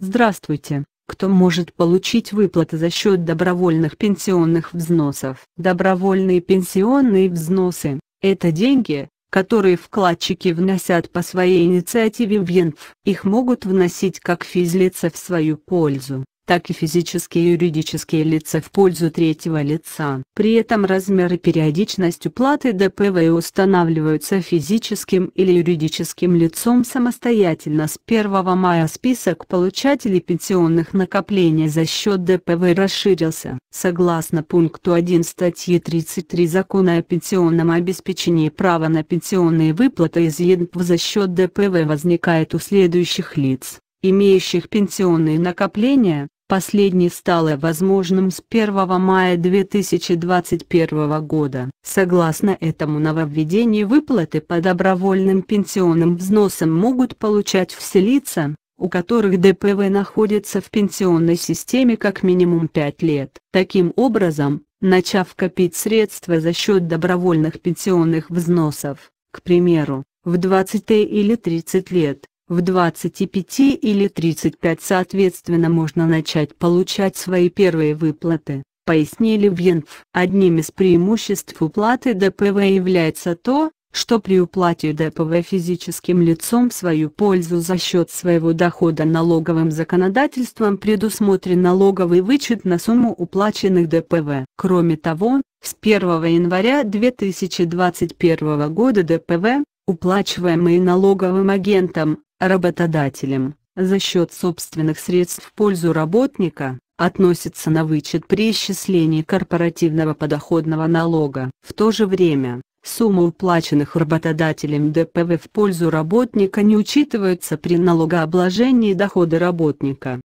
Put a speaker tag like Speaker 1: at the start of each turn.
Speaker 1: Здравствуйте! Кто может получить выплаты за счет добровольных пенсионных взносов? Добровольные пенсионные взносы – это деньги, которые вкладчики вносят по своей инициативе в ЕНФ. Их могут вносить как физлица в свою пользу, так и физические и юридические лица в пользу третьего лица. При этом размеры и периодичность уплаты ДПВ устанавливаются физическим или юридическим лицом самостоятельно с 1 мая список получателей пенсионных накоплений за счет ДПВ расширился. Согласно пункту 1 статьи 33 Закона о пенсионном обеспечении право на пенсионные выплаты из ЕНПВ за счет ДПВ возникает у следующих лиц имеющих пенсионные накопления, Последний стала возможным с 1 мая 2021 года. Согласно этому нововведению выплаты по добровольным пенсионным взносам могут получать все лица, у которых ДПВ находится в пенсионной системе как минимум 5 лет. Таким образом, начав копить средства за счет добровольных пенсионных взносов, к примеру, в 20 или 30 лет, в 25 или 35 соответственно можно начать получать свои первые выплаты, пояснили в ЕНФ. Одним из преимуществ уплаты ДПВ является то, что при уплате ДПВ физическим лицом в свою пользу за счет своего дохода налоговым законодательством предусмотрен налоговый вычет на сумму уплаченных ДПВ. Кроме того, с 1 января 2021 года ДПВ, уплачиваемые налоговым агентом, работодателем, за счет собственных средств в пользу работника, относится на вычет при исчислении корпоративного подоходного налога. В то же время, сумма уплаченных работодателем ДПВ в пользу работника не учитывается при налогообложении дохода работника.